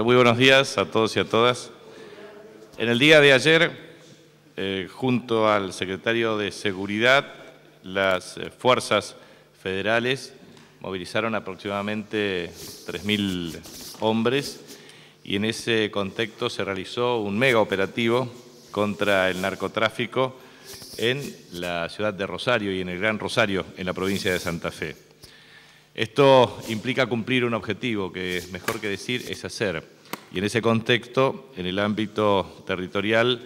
muy buenos días a todos y a todas. En el día de ayer, eh, junto al secretario de Seguridad, las eh, fuerzas federales movilizaron aproximadamente 3.000 hombres y en ese contexto se realizó un mega operativo contra el narcotráfico en la ciudad de Rosario y en el Gran Rosario, en la provincia de Santa Fe. Esto implica cumplir un objetivo que mejor que decir es hacer. Y en ese contexto, en el ámbito territorial,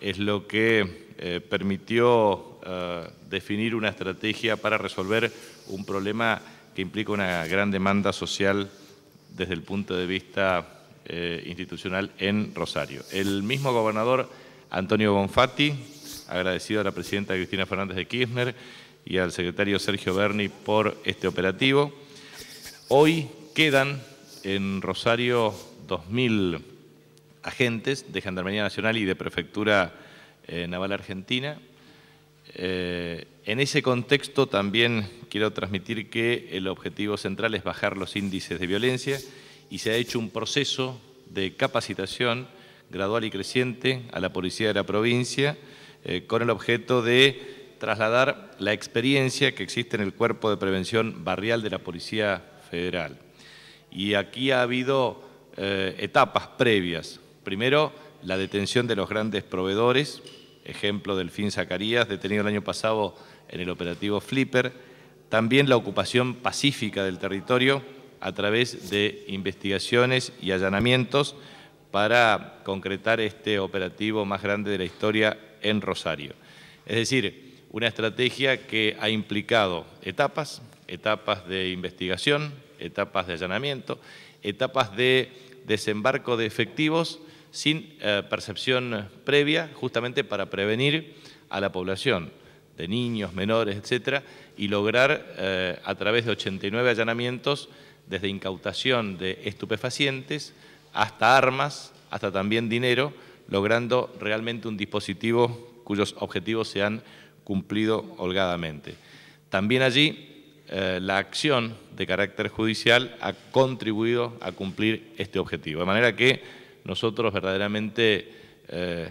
es lo que eh, permitió eh, definir una estrategia para resolver un problema que implica una gran demanda social desde el punto de vista eh, institucional en Rosario. El mismo gobernador Antonio Bonfatti, agradecido a la presidenta Cristina Fernández de Kirchner, y al secretario Sergio Berni por este operativo. Hoy quedan en Rosario 2.000 agentes de Gendarmería Nacional y de Prefectura eh, Naval Argentina. Eh, en ese contexto también quiero transmitir que el objetivo central es bajar los índices de violencia y se ha hecho un proceso de capacitación gradual y creciente a la policía de la provincia eh, con el objeto de trasladar la experiencia que existe en el Cuerpo de Prevención Barrial de la Policía Federal. Y aquí ha habido eh, etapas previas. Primero, la detención de los grandes proveedores, ejemplo del fin Zacarías, detenido el año pasado en el operativo Flipper. También la ocupación pacífica del territorio a través de investigaciones y allanamientos para concretar este operativo más grande de la historia en Rosario. Es decir, una estrategia que ha implicado etapas, etapas de investigación, etapas de allanamiento, etapas de desembarco de efectivos sin eh, percepción previa, justamente para prevenir a la población de niños, menores, etcétera, y lograr eh, a través de 89 allanamientos desde incautación de estupefacientes hasta armas, hasta también dinero, logrando realmente un dispositivo cuyos objetivos sean cumplido holgadamente. También allí eh, la acción de carácter judicial ha contribuido a cumplir este objetivo. De manera que nosotros verdaderamente eh,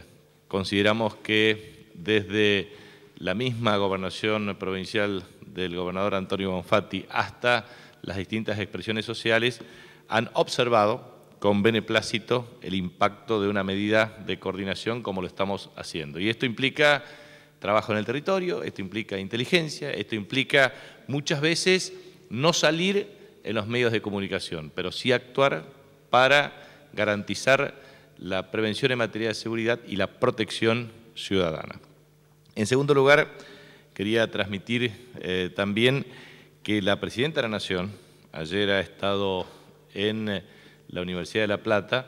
consideramos que desde la misma gobernación provincial del gobernador Antonio Bonfatti hasta las distintas expresiones sociales han observado con beneplácito el impacto de una medida de coordinación como lo estamos haciendo. Y esto implica trabajo en el territorio, esto implica inteligencia, esto implica muchas veces no salir en los medios de comunicación, pero sí actuar para garantizar la prevención en materia de seguridad y la protección ciudadana. En segundo lugar, quería transmitir eh, también que la Presidenta de la Nación ayer ha estado en eh, la Universidad de La Plata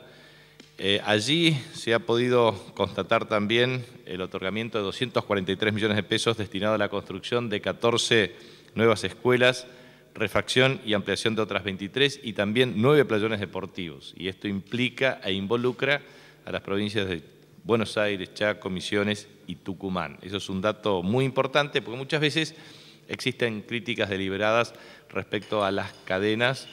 eh, allí se ha podido constatar también el otorgamiento de 243 millones de pesos destinado a la construcción de 14 nuevas escuelas, refacción y ampliación de otras 23 y también nueve playones deportivos. Y esto implica e involucra a las provincias de Buenos Aires, Chaco, Misiones y Tucumán. Eso es un dato muy importante porque muchas veces existen críticas deliberadas respecto a las cadenas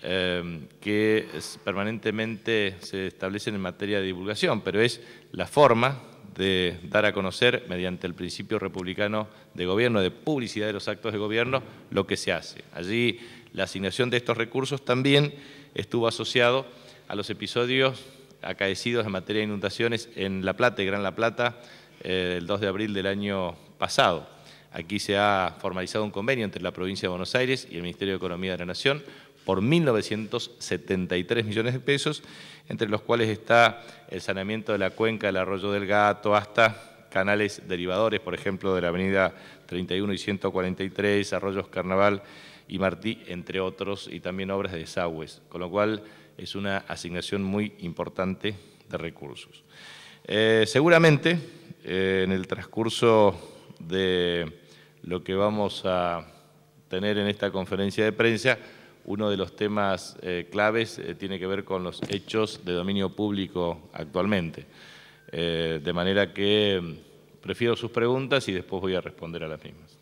Em, que permanentemente se establecen en materia de divulgación, pero es la forma de dar a conocer, mediante el principio republicano de gobierno, de publicidad de los actos de gobierno, lo que se hace. Allí la asignación de estos recursos también estuvo asociado a los episodios acaecidos en materia de inundaciones en La Plata y Gran La Plata eh, el 2 de abril del año pasado. Aquí se ha formalizado un convenio entre la provincia de Buenos Aires y el Ministerio de Economía de la Nación por 1.973 millones de pesos, entre los cuales está el saneamiento de la cuenca del Arroyo del Gato hasta canales derivadores, por ejemplo, de la avenida 31 y 143, Arroyos Carnaval y Martí, entre otros, y también obras de desagües, con lo cual es una asignación muy importante de recursos. Eh, seguramente, eh, en el transcurso de lo que vamos a tener en esta conferencia de prensa, uno de los temas eh, claves eh, tiene que ver con los hechos de dominio público actualmente. Eh, de manera que mm, prefiero sus preguntas y después voy a responder a las mismas.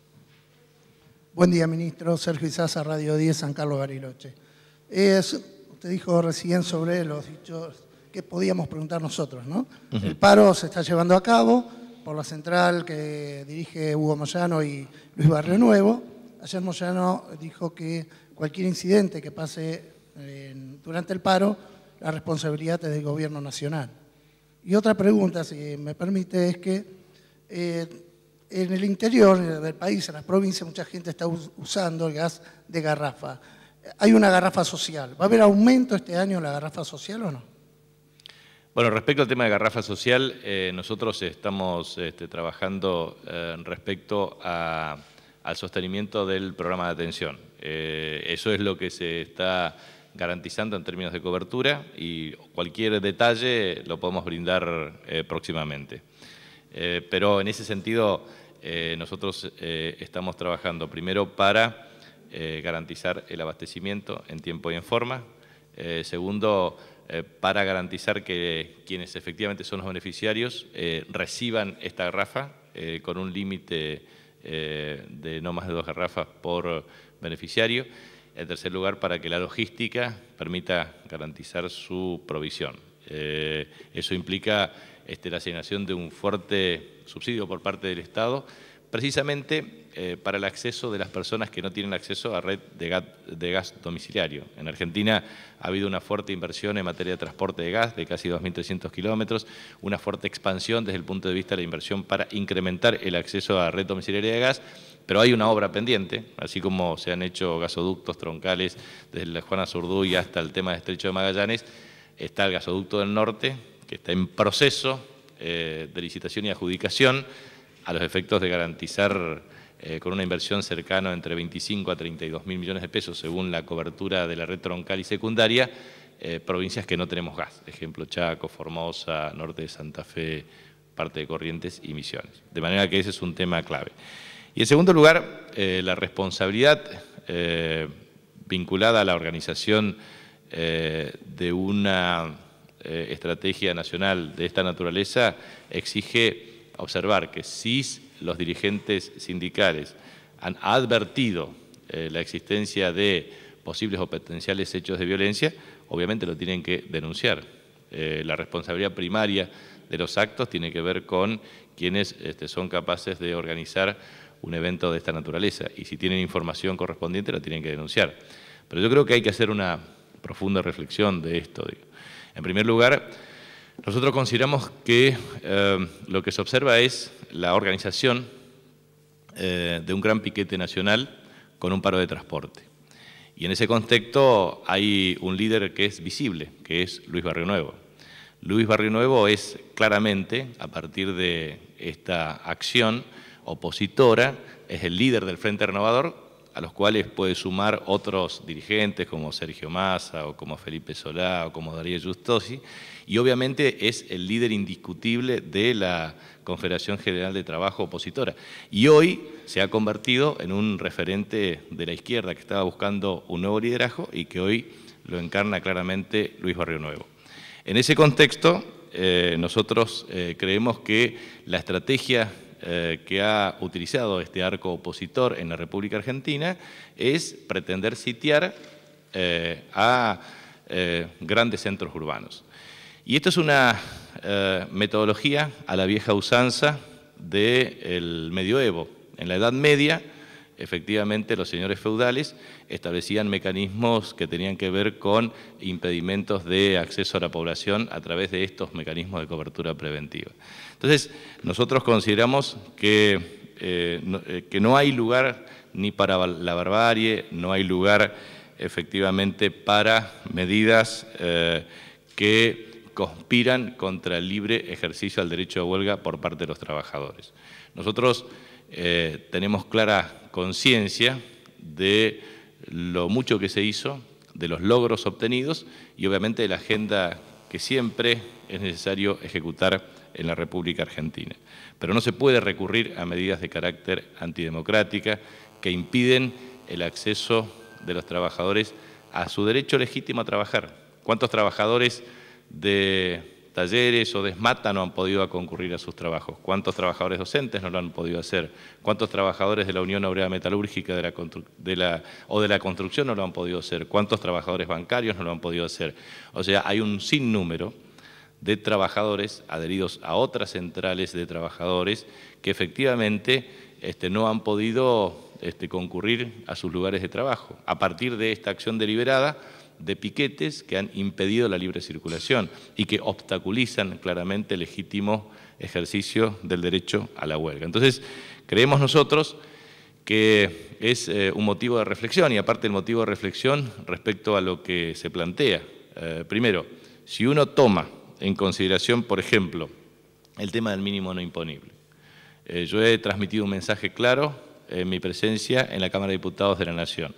Buen día, ministro. Sergio Izaza, Radio 10, San Carlos Bariloche. Es, usted dijo recién sobre los dichos que podíamos preguntar nosotros, ¿no? El paro se está llevando a cabo por la central que dirige Hugo Moyano y Luis Barrio Nuevo. Ayer Moyano dijo que cualquier incidente que pase eh, durante el paro, la responsabilidad es del gobierno nacional. Y otra pregunta, si me permite, es que eh, en el interior del país, en las provincias, mucha gente está usando el gas de garrafa. Hay una garrafa social. ¿Va a haber aumento este año la garrafa social o no? Bueno, respecto al tema de garrafa social, eh, nosotros estamos este, trabajando respecto al sostenimiento del programa de atención. Eh, eso es lo que se está garantizando en términos de cobertura y cualquier detalle lo podemos brindar eh, próximamente. Eh, pero en ese sentido, nosotros estamos trabajando primero para garantizar el abastecimiento en tiempo y en forma. segundo, para garantizar que quienes efectivamente son los beneficiarios reciban esta garrafa con un límite de no más de dos garrafas por beneficiario. En tercer lugar, para que la logística permita garantizar su provisión. Eh, eso implica este, la asignación de un fuerte subsidio por parte del Estado, precisamente eh, para el acceso de las personas que no tienen acceso a red de gas, de gas, domiciliario. En Argentina ha habido una fuerte inversión en materia de transporte de gas de casi 2.300 kilómetros, una fuerte expansión desde el punto de vista de la inversión para incrementar el acceso a red domiciliaria de gas pero hay una obra pendiente, así como se han hecho gasoductos troncales desde la Juana Zurduy hasta el tema de Estrecho de Magallanes, está el gasoducto del norte, que está en proceso eh, de licitación y adjudicación a los efectos de garantizar eh, con una inversión cercana entre 25 a 32 mil millones de pesos, según la cobertura de la red troncal y secundaria, eh, provincias que no tenemos gas, ejemplo Chaco, Formosa, norte de Santa Fe, parte de Corrientes y Misiones. De manera que ese es un tema clave. Y en segundo lugar, eh, la responsabilidad eh, vinculada a la organización eh, de una estrategia nacional de esta naturaleza exige observar que si los dirigentes sindicales han advertido la existencia de posibles o potenciales hechos de violencia, obviamente lo tienen que denunciar. la responsabilidad primaria de los actos tiene que ver con quienes este, son capaces de organizar un evento de esta naturaleza. Y si tienen información correspondiente, la tienen que denunciar. Pero yo creo que hay que hacer una profunda reflexión de esto. En primer lugar, nosotros consideramos que eh, lo que se observa es la organización eh, de un gran piquete nacional con un paro de transporte. Y en ese contexto hay un líder que es visible, que es Luis Barrio Nuevo. Luis Barrio Nuevo es claramente, a partir de esta acción, opositora, es el líder del Frente Renovador, a los cuales puede sumar otros dirigentes como Sergio Massa o como Felipe Solá o como Darío Justosi, y obviamente es el líder indiscutible de la Confederación General de Trabajo opositora. Y hoy se ha convertido en un referente de la izquierda que estaba buscando un nuevo liderazgo y que hoy lo encarna claramente Luis Barrio Nuevo. En ese contexto, eh, nosotros eh, creemos que la estrategia eh, que ha utilizado este arco opositor en la República Argentina es pretender sitiar eh, a eh, grandes centros urbanos. Y esto es una metodología a la vieja usanza del el medioevo. En la Edad Media efectivamente los señores feudales establecían mecanismos que tenían que ver con impedimentos de acceso a la población a través de estos mecanismos de cobertura preventiva. Entonces, nosotros consideramos que, eh, no, eh, que no hay lugar ni para la barbarie, no hay lugar efectivamente para medidas eh, que conspiran contra el libre ejercicio al derecho de huelga por parte de los trabajadores. Nosotros eh, tenemos clara conciencia de lo mucho que se hizo, de los logros obtenidos y obviamente de la agenda que siempre es necesario ejecutar en la República Argentina. Pero no se puede recurrir a medidas de carácter antidemocrática que impiden el acceso de los trabajadores a su derecho legítimo a trabajar. ¿Cuántos trabajadores de talleres o desmata no han podido concurrir a sus trabajos, cuántos trabajadores docentes no lo han podido hacer, cuántos trabajadores de la Unión Obrera Metalúrgica o de la construcción no lo han podido hacer, cuántos trabajadores bancarios no lo han podido hacer. O sea, hay un sinnúmero de trabajadores adheridos a otras centrales de trabajadores que efectivamente este, no han podido este, concurrir a sus lugares de trabajo. A partir de esta acción deliberada, de piquetes que han impedido la libre circulación y que obstaculizan claramente el legítimo ejercicio del derecho a la huelga. Entonces, creemos nosotros que es eh, un motivo de reflexión y aparte el motivo de reflexión respecto a lo que se plantea. Eh, primero, si uno toma en consideración, por ejemplo, el tema del mínimo no imponible. Eh, yo he transmitido un mensaje claro en mi presencia en la Cámara de Diputados de la Nación,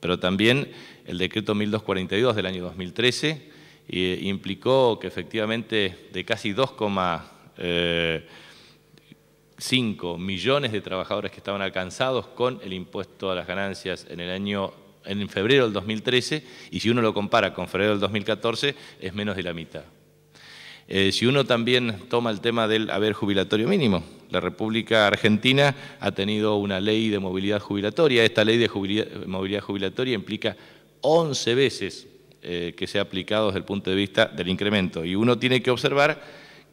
pero también el decreto 1242 del año 2013 eh, implicó que efectivamente de casi 2,5 eh, millones de trabajadores que estaban alcanzados con el impuesto a las ganancias en el año en febrero del 2013 y si uno lo compara con febrero del 2014 es menos de la mitad. Eh, si uno también toma el tema del haber jubilatorio mínimo, la República Argentina ha tenido una ley de movilidad jubilatoria. Esta ley de movilidad jubilatoria implica 11 veces eh, que se ha aplicado desde el punto de vista del incremento. Y uno tiene que observar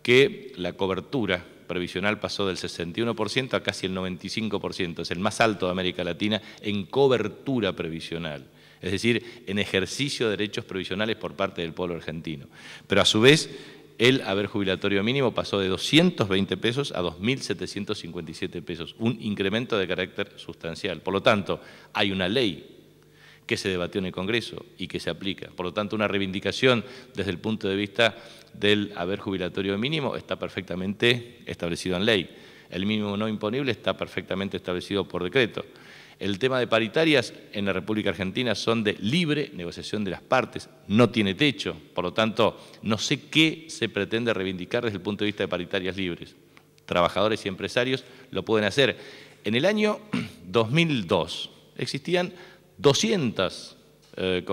que la cobertura previsional pasó del 61% a casi el 95%, es el más alto de América Latina en cobertura previsional, es decir, en ejercicio de derechos previsionales por parte del pueblo argentino. Pero a su vez, el haber jubilatorio mínimo pasó de 220 pesos a 2.757 pesos, un incremento de carácter sustancial. Por lo tanto, hay una ley que se debatió en el Congreso y que se aplica. Por lo tanto, una reivindicación desde el punto de vista del haber jubilatorio mínimo está perfectamente establecido en ley. El mínimo no imponible está perfectamente establecido por decreto. El tema de paritarias en la República Argentina son de libre negociación de las partes, no tiene techo, por lo tanto, no sé qué se pretende reivindicar desde el punto de vista de paritarias libres. Trabajadores y empresarios lo pueden hacer. En el año 2002 existían 200, eh,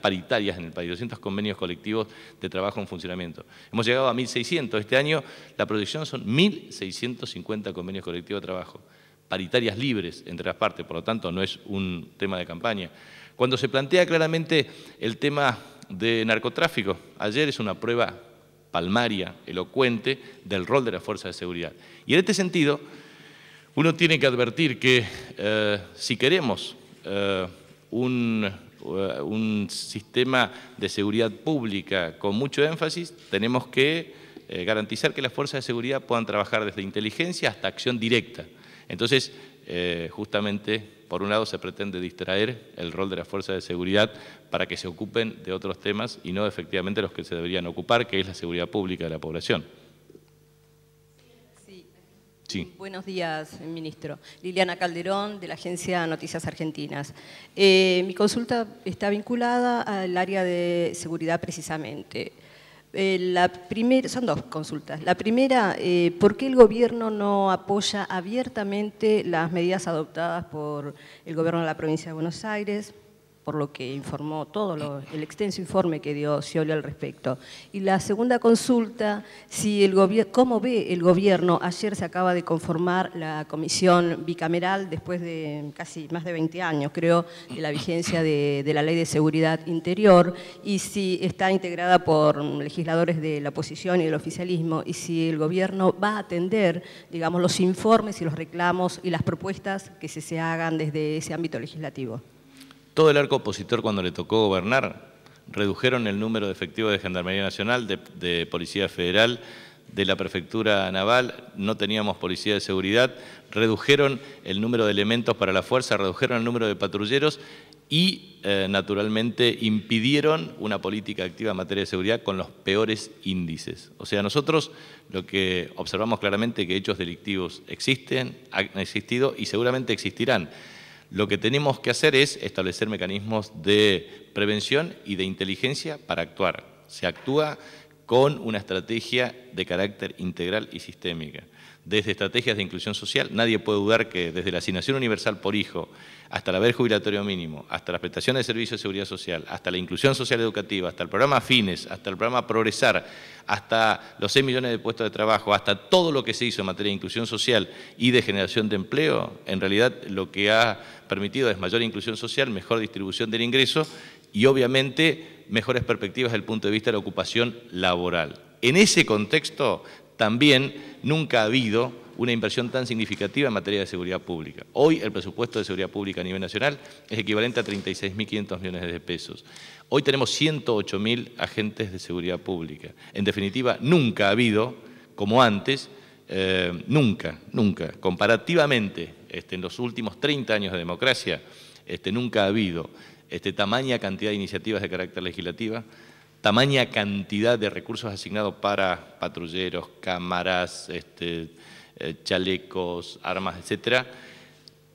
paritarias en el país, 200 convenios colectivos de trabajo en funcionamiento. Hemos llegado a 1.600. Este año la proyección son 1.650 convenios colectivos de trabajo, paritarias libres entre las partes, por lo tanto no es un tema de campaña. Cuando se plantea claramente el tema de narcotráfico, ayer es una prueba palmaria, elocuente, del rol de las fuerzas de seguridad. Y en este sentido, uno tiene que advertir que eh, si queremos eh, eh, un, sistema de seguridad pública con mucho énfasis, tenemos que eh, garantizar que las fuerzas de seguridad puedan trabajar desde inteligencia hasta acción directa. Entonces, justamente, por un lado se pretende distraer el rol de las fuerzas de seguridad para que se ocupen de otros temas y no efectivamente los que se deberían ocupar, que es la seguridad pública de la población. Buenos días, ministro. Liliana Calderón, de la agencia Noticias Argentinas. Eh, mi consulta está vinculada al área de seguridad precisamente. Eh, la son dos consultas. La primera, eh, ¿por qué el gobierno no apoya abiertamente las medidas adoptadas por el gobierno de la provincia de Buenos Aires por lo que informó todo el extenso informe que dio Scioli al respecto. Y la segunda consulta, si el ¿cómo ve el gobierno? Ayer se acaba de conformar la comisión bicameral después de casi más de 20 años, creo, de la vigencia de, la Ley de Seguridad Interior, y si está integrada por legisladores de la oposición y del oficialismo, y si el gobierno va a atender, digamos, los informes y los reclamos y las propuestas que se hagan desde ese ámbito legislativo. Todo el arco opositor cuando le tocó gobernar redujeron el número de efectivos de Gendarmería Nacional, de, Policía Federal, de la Prefectura Naval, no teníamos policía de seguridad, redujeron el número de elementos para la fuerza, redujeron el número de patrulleros y, eh, naturalmente, impidieron una política activa en materia de seguridad con los peores índices. O sea, nosotros lo que observamos claramente es que hechos delictivos existen, han existido y seguramente existirán. Lo que tenemos que hacer es establecer mecanismos de prevención y de inteligencia para actuar. Se actúa con una estrategia de carácter integral y sistémica desde estrategias de inclusión social. Nadie puede dudar que desde la asignación universal por hijo, hasta el haber jubilatorio mínimo, hasta la prestación de servicios de seguridad social, hasta la inclusión social educativa, hasta el programa FINES, hasta el programa Progresar, hasta los 6 millones de puestos de trabajo, hasta todo lo que se hizo en materia de inclusión social y de generación de empleo, en realidad lo que ha permitido es mayor inclusión social, mejor distribución del ingreso y obviamente mejores perspectivas desde el punto de vista de la ocupación laboral. En ese contexto también nunca ha habido una inversión tan significativa en materia de seguridad pública. Hoy el presupuesto de seguridad pública a nivel nacional es equivalente a 36.500 millones de pesos. Hoy tenemos 108.000 agentes de seguridad pública. En definitiva, nunca ha habido, como antes, eh, nunca, nunca, comparativamente este, en los últimos 30 años de democracia, este, nunca ha habido este, tamaña cantidad de iniciativas de carácter legislativo tamaña cantidad de recursos asignados para patrulleros, cámaras, este, eh, chalecos, armas, etcétera,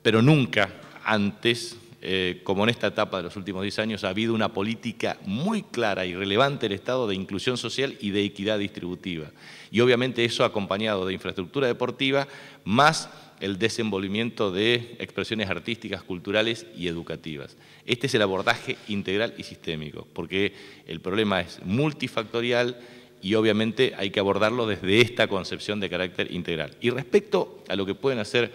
pero nunca antes, eh, como en esta etapa de los últimos 10 años, ha habido una política muy clara y relevante del Estado de inclusión social y de equidad distributiva. Y obviamente eso acompañado de infraestructura deportiva, más el desenvolvimiento de expresiones artísticas, culturales y educativas. Este es el abordaje integral y sistémico, porque el problema es multifactorial y obviamente hay que abordarlo desde esta concepción de carácter integral. Y respecto a lo que pueden hacer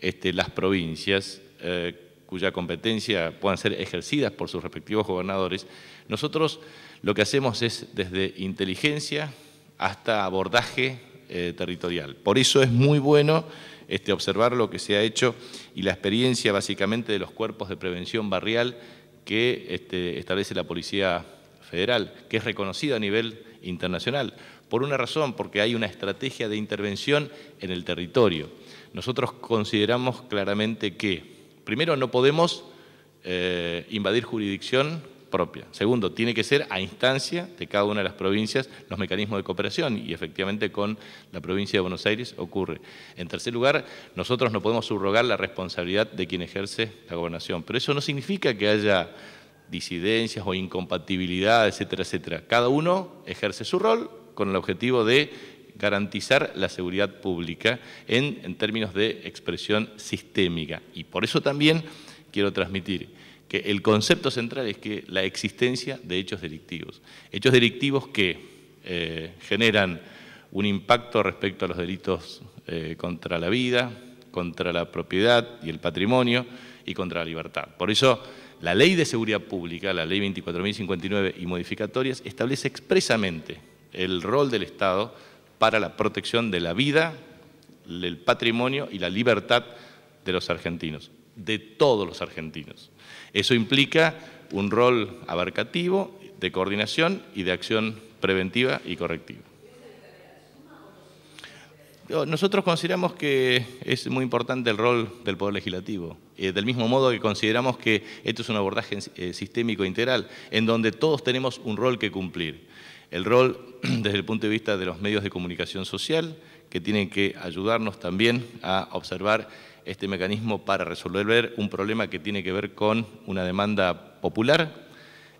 este, las provincias, eh, cuya competencia puedan ser ejercidas por sus respectivos gobernadores, nosotros lo que hacemos es desde inteligencia hasta abordaje eh, territorial. Por eso es muy bueno este, observar lo que se ha hecho y la experiencia básicamente de los cuerpos de prevención barrial que este, establece la Policía Federal, que es reconocida a nivel internacional. Por una razón, porque hay una estrategia de intervención en el territorio. Nosotros consideramos claramente que, primero, no podemos eh, invadir jurisdicción Segundo, tiene que ser a instancia de cada una de las provincias los mecanismos de cooperación y efectivamente con la provincia de Buenos Aires ocurre. En tercer lugar, nosotros no podemos subrogar la responsabilidad de quien ejerce la gobernación, pero eso no significa que haya disidencias o incompatibilidad, etcétera, etcétera. Cada uno ejerce su rol con el objetivo de garantizar la seguridad pública en términos de expresión sistémica. Y por eso también quiero transmitir que el concepto central es que la existencia de hechos delictivos. Hechos delictivos que eh, generan un impacto respecto a los delitos eh, contra la vida, contra la propiedad y el patrimonio y contra la libertad. Por eso la ley de seguridad pública, la ley 24.059 y modificatorias, establece expresamente el rol del Estado para la protección de la vida, el patrimonio y la libertad de los argentinos, de todos los argentinos. Eso implica un rol abarcativo de coordinación y de acción preventiva y correctiva. Nosotros consideramos que es muy importante el rol del Poder Legislativo, eh, del mismo modo que consideramos que esto es un abordaje eh, sistémico integral, en donde todos tenemos un rol que cumplir el rol desde el punto de vista de los medios de comunicación social, que tienen que ayudarnos también a observar este mecanismo para resolver un problema que tiene que ver con una demanda popular.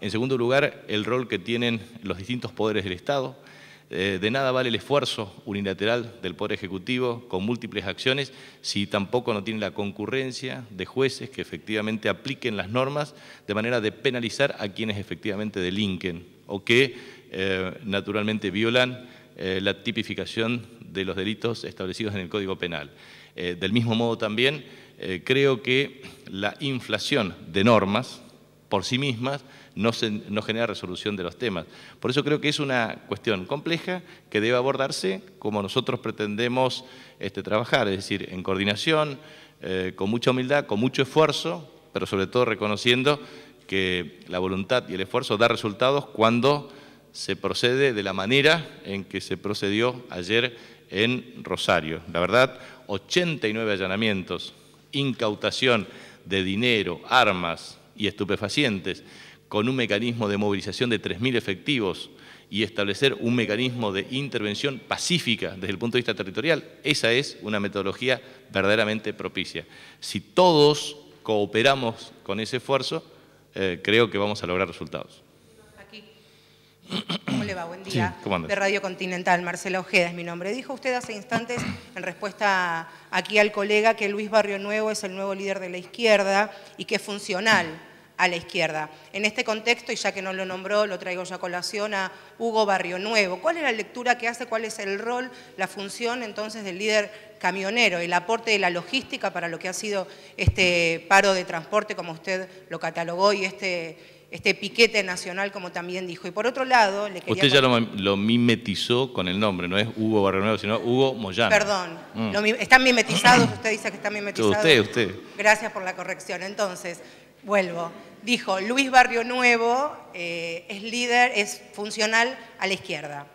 En segundo lugar, el rol que tienen los distintos poderes del Estado. Eh, de nada vale el esfuerzo unilateral del Poder Ejecutivo con múltiples acciones si tampoco no tiene la concurrencia de jueces que efectivamente apliquen las normas de manera de penalizar a quienes efectivamente delinquen o que eh, naturalmente violan eh, la tipificación de los delitos establecidos en el Código Penal. Eh, del mismo modo también creo que la inflación de normas por sí mismas no, no genera resolución de los temas. Por eso creo que es una cuestión compleja que debe abordarse como nosotros pretendemos este, trabajar, es decir, en coordinación, con mucha humildad, con mucho esfuerzo, pero sobre todo reconociendo que la voluntad y el esfuerzo da resultados cuando se procede de la manera en que se procedió ayer en Rosario. La verdad, 89 allanamientos, incautación de dinero, armas y estupefacientes, con un mecanismo de movilización de 3.000 efectivos y establecer un mecanismo de intervención pacífica desde el punto de vista territorial, esa es una metodología verdaderamente propicia. Si todos cooperamos con ese esfuerzo, eh, creo que vamos a lograr resultados. ¿Cómo le va? Buen día. de Radio Continental, Marcela Ojeda es mi nombre. Dijo usted hace instantes, en respuesta aquí al colega, que Luis Barrio Nuevo es el nuevo líder de la izquierda y que es funcional a la izquierda. En este contexto, y ya que no lo nombró, lo traigo ya a colación a Hugo Barrio Nuevo. ¿Cuál es la lectura que hace? ¿Cuál es el rol, la función entonces del líder camionero, el aporte de la logística para lo que ha sido este paro de transporte, como usted lo catalogó, y este este piquete nacional, como también dijo. Y por otro lado, le Usted ya lo, mimetizó con el nombre, no es Hugo Barrio Nuevo, sino Hugo Moyano. Perdón, mm. están mimetizados, usted dice que están mimetizados. Usted, usted. Gracias por la corrección. Entonces, vuelvo. Dijo, Luis Barrio Nuevo eh, es líder, es funcional a la izquierda.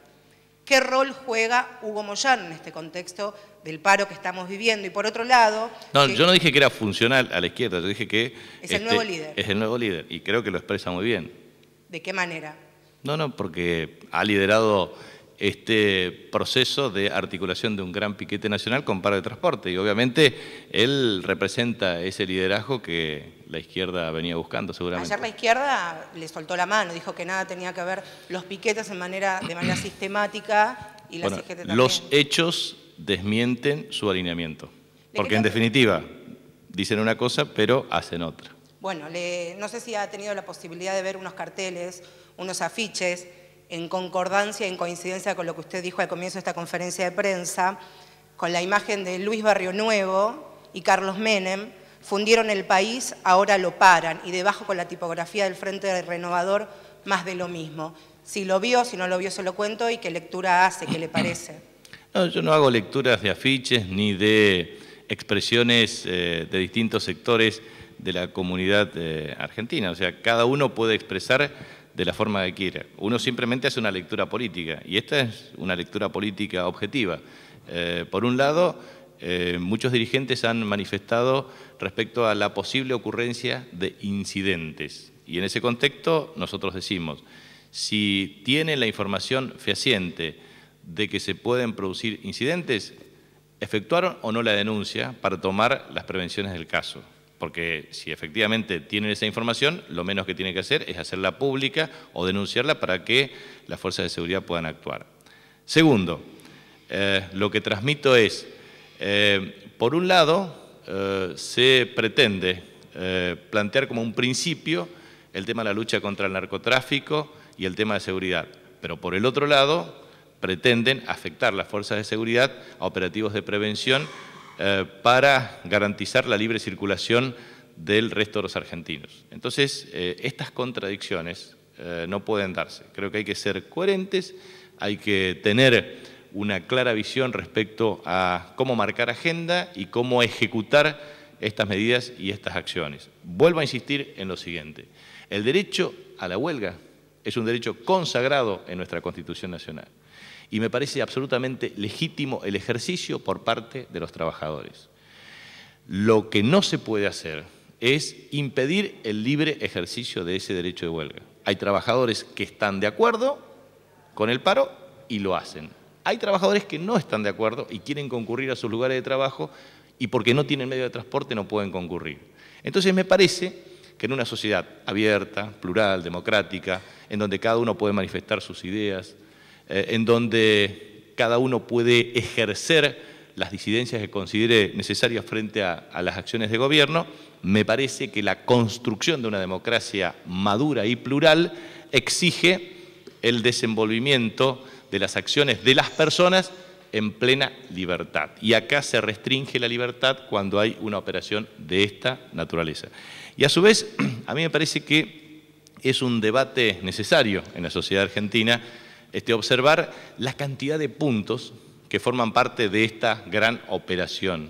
¿Qué rol juega Hugo Moyano en este contexto del paro que estamos viviendo? Y por otro lado... No, yo no dije que era funcional a la izquierda, yo dije que... Es el nuevo este, líder. Es el nuevo líder y creo que lo expresa muy bien. ¿De qué manera? No, no, porque ha liderado este proceso de articulación de un gran piquete nacional con paro de transporte. Y obviamente él representa ese liderazgo que la izquierda venía buscando, seguramente. Ayer la izquierda le soltó la mano, dijo que nada tenía que ver los piquetes en manera, de manera sistemática y también. Los hechos desmienten su alineamiento. Porque en definitiva dicen una cosa, pero hacen otra. Bueno, no sé si ha tenido la posibilidad de ver unos carteles, unos afiches en concordancia, en coincidencia con lo que usted dijo al comienzo de esta conferencia de prensa, con la imagen de Luis Barrio Nuevo y Carlos Menem, fundieron el país, ahora lo paran, y debajo con la tipografía del Frente Renovador, más de lo mismo. Si lo vio, si no lo vio, se lo cuento, y qué lectura hace, qué le parece. yo no hago lecturas de afiches ni de expresiones eh, de distintos sectores de la comunidad eh, argentina. O sea, cada uno puede expresar de la forma que quiera. Uno simplemente hace una lectura política y esta es una lectura política objetiva. Eh, por un lado, eh, muchos dirigentes han manifestado respecto a la posible ocurrencia de incidentes y en ese contexto nosotros decimos, si tiene la información fehaciente de que se pueden producir incidentes, efectuaron o no la denuncia para tomar las prevenciones del caso. Porque si efectivamente tienen esa información, lo menos que tienen que hacer es hacerla pública o denunciarla para que las fuerzas de seguridad puedan actuar. Segundo, eh, lo que transmito es, eh, por un lado, eh, se pretende plantear como un principio el tema de la lucha contra el narcotráfico y el tema de seguridad, pero por el otro lado pretenden afectar las fuerzas de seguridad a operativos de prevención eh, para garantizar la libre circulación del resto de los argentinos. Entonces, eh, estas contradicciones eh, no pueden darse. Creo que hay que ser coherentes, hay que tener una clara visión respecto a cómo marcar agenda y cómo ejecutar estas medidas y estas acciones. Vuelvo a insistir en lo siguiente. El derecho a la huelga es un derecho consagrado en nuestra Constitución Nacional y me parece absolutamente legítimo el ejercicio por parte de los trabajadores. Lo que no se puede hacer es impedir el libre ejercicio de ese derecho de huelga. Hay trabajadores que están de acuerdo con el paro y lo hacen. Hay trabajadores que no están de acuerdo y quieren concurrir a sus lugares de trabajo y porque no tienen medio de transporte no pueden concurrir. Entonces me parece que en una sociedad abierta, plural, democrática, en donde cada uno puede manifestar sus ideas, eh, en donde cada uno puede ejercer las disidencias que considere necesarias frente a las acciones de gobierno, me parece que la construcción de una democracia madura y plural exige el desenvolvimiento de las acciones de las personas en plena libertad. Y acá se restringe la libertad cuando hay una operación de esta naturaleza. Y a su vez, a mí me parece que es un debate necesario en la sociedad argentina este, observar la cantidad de puntos que forman parte de esta gran operación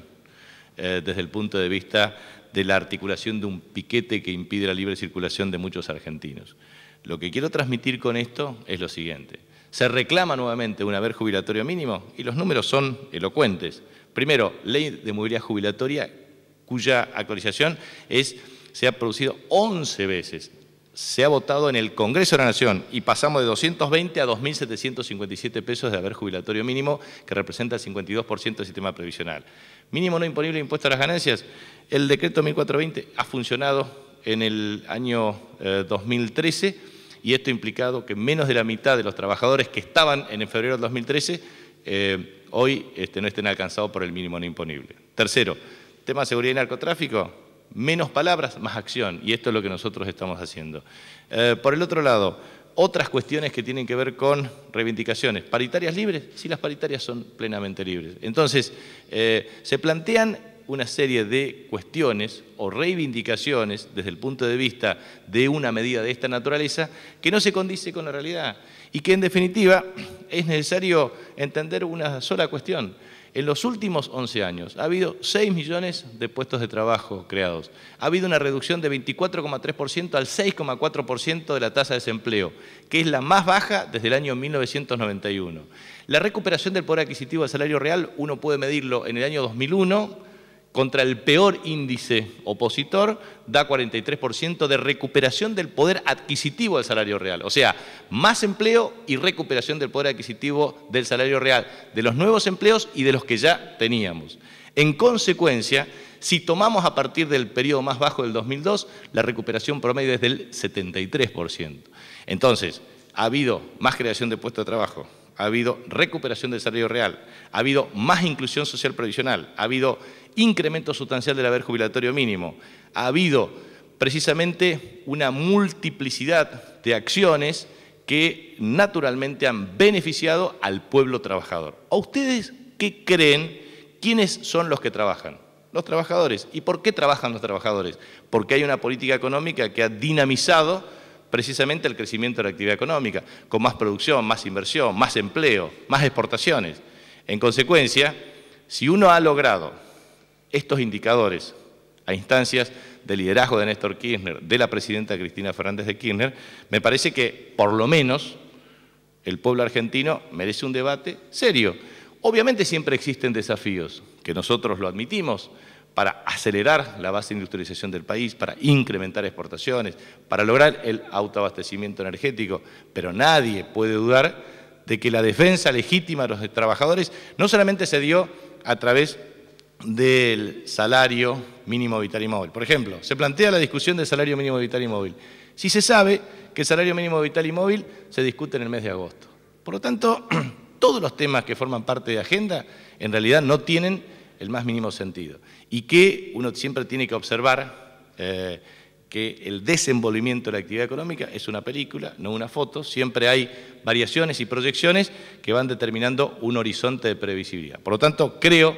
eh, desde el punto de vista de la articulación de un piquete que impide la libre circulación de muchos argentinos. Lo que quiero transmitir con esto es lo siguiente. Se reclama nuevamente un haber jubilatorio mínimo y los números son elocuentes. Primero, ley de movilidad jubilatoria cuya actualización es, se ha producido 11 veces se ha votado en el Congreso de la Nación y pasamos de 220 a 2.757 pesos de haber jubilatorio mínimo, que representa el 52% del sistema previsional. Mínimo no imponible de impuesto a las ganancias. El decreto 1420 ha funcionado en el año 2013 eh, y esto ha implicado que menos de la mitad de los trabajadores que estaban en febrero del 2013 eh, hoy este, no estén alcanzados por el mínimo no imponible. Tercero, tema de seguridad y narcotráfico menos palabras, más acción, y esto es lo que nosotros estamos haciendo. Eh, por el otro lado, otras cuestiones que tienen que ver con reivindicaciones. ¿Paritarias libres? Sí, las paritarias son plenamente libres. Entonces, eh, se plantean una serie de cuestiones o reivindicaciones desde el punto de vista de una medida de esta naturaleza que no se condice con la realidad y que en definitiva es necesario entender una sola cuestión. En los últimos 11 años ha habido 6 millones de puestos de trabajo creados. Ha habido una reducción de 24,3% al 6,4% de la tasa de desempleo, que es la más baja desde el año 1991. La recuperación del poder adquisitivo del salario real, uno puede medirlo en el año 2001 contra el peor índice opositor da 43% de recuperación del poder adquisitivo del salario real. O sea, más empleo y recuperación del poder adquisitivo del salario real, de los nuevos empleos y de los que ya teníamos. En consecuencia, si tomamos a partir del periodo más bajo del 2002, la recuperación promedio es del 73%. Entonces, ha habido más creación de puestos de trabajo, ha habido recuperación del salario real, ha habido más inclusión social provisional, ha habido incremento sustancial del haber jubilatorio mínimo. Ha habido precisamente una multiplicidad de acciones que naturalmente han beneficiado al pueblo trabajador. ¿A ustedes qué creen? ¿Quiénes son los que trabajan? Los trabajadores. ¿Y por qué trabajan los trabajadores? Porque hay una política económica que ha dinamizado precisamente el crecimiento de la actividad económica, con más producción, más inversión, más empleo, más exportaciones. En consecuencia, si uno ha logrado estos indicadores a instancias del liderazgo de Néstor Kirchner, de la presidenta Cristina Fernández de Kirchner, me parece que por lo menos el pueblo argentino merece un debate serio. Obviamente siempre existen desafíos, que nosotros lo admitimos, para acelerar la base industrialización del país, para incrementar exportaciones, para lograr el autoabastecimiento energético, pero nadie puede dudar de que la defensa legítima de los trabajadores no solamente se dio a través del salario mínimo vital y móvil. Por ejemplo, se plantea la discusión del salario mínimo vital y móvil. Si se sabe que el salario mínimo vital y móvil se discute en el mes de agosto. Por lo tanto, todos los temas que forman parte de agenda en realidad no tienen el más mínimo sentido. Y que uno siempre tiene que observar eh, que el desenvolvimiento de la actividad económica es una película, no una foto. Siempre hay variaciones y proyecciones que van determinando un horizonte de previsibilidad. Por lo tanto, creo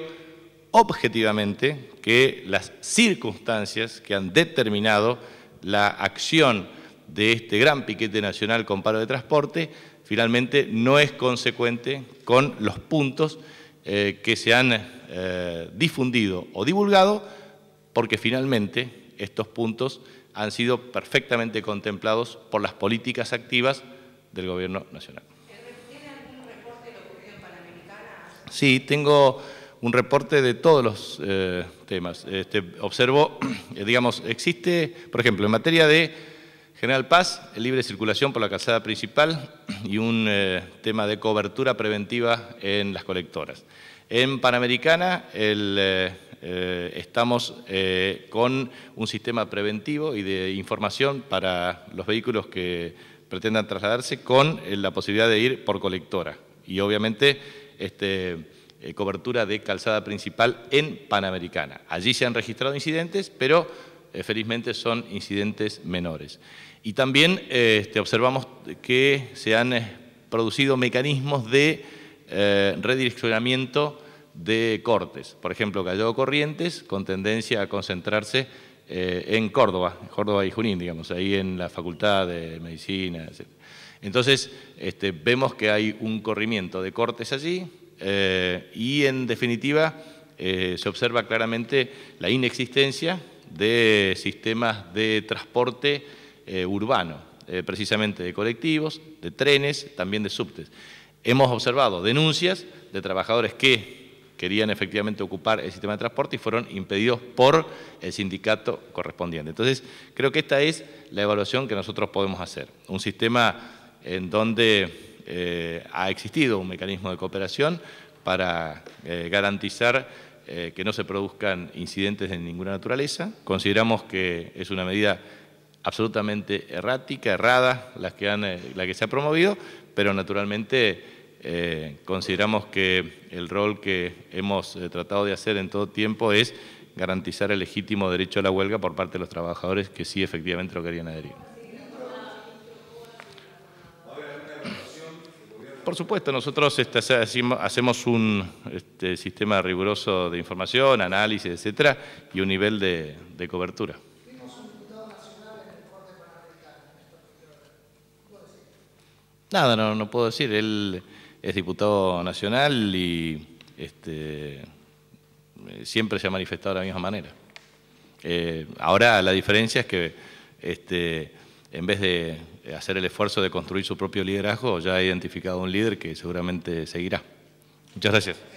objetivamente que las circunstancias que han determinado la acción de este gran piquete nacional con paro de transporte finalmente no es consecuente con los puntos eh, que se han eh, difundido o divulgado, porque finalmente estos puntos han sido perfectamente contemplados por las políticas activas del Gobierno Nacional. ¿Tiene algún reporte de lo ocurrido en Sí, tengo un reporte de todos los eh, temas. Este, observo, eh, digamos, existe, por ejemplo, en materia de General Paz, libre circulación por la calzada principal y un eh, tema de cobertura preventiva en las colectoras. En Panamericana estamos con un sistema preventivo y de información para los vehículos que pretendan trasladarse con la posibilidad de ir por colectora. Y obviamente este, eh, cobertura de calzada principal en Panamericana. Allí se han registrado incidentes, pero eh, felizmente son incidentes menores. Y también eh, este, observamos que se han producido mecanismos de redireccionamiento de cortes. Por ejemplo, cayó Corrientes con tendencia a concentrarse en Córdoba, Córdoba y Junín, digamos, ahí en la Facultad de Medicina, etc. Entonces, este, vemos que hay un corrimiento de cortes allí, eh, y en definitiva eh, se observa claramente la inexistencia de sistemas de transporte eh, urbano, precisamente de colectivos, de trenes, también de subtes. Hemos observado denuncias de trabajadores que querían efectivamente ocupar el sistema de transporte y fueron impedidos por el sindicato correspondiente. Entonces, creo que esta es la evaluación que nosotros podemos hacer. Un sistema en donde eh, ha existido un mecanismo de cooperación para eh, garantizar eh, que no se produzcan incidentes de ninguna naturaleza. Consideramos que es una medida absolutamente errática, errada, que la que se ha promovido, pero naturalmente consideramos que el rol que hemos tratado de hacer en todo tiempo es garantizar el legítimo derecho a la huelga por parte de los trabajadores que sí efectivamente lo querían adherir. por supuesto, nosotros este, hacemos un este, sistema riguroso de información, análisis, etcétera, y un nivel de, de cobertura. Nada, no, no puedo decir. Él es diputado nacional y este, siempre se ha manifestado de la misma manera. Eh, ahora la diferencia es que en vez de eh, hacer el esfuerzo de construir su propio liderazgo, ya ha identificado un líder que seguramente seguirá. Muchas gracias.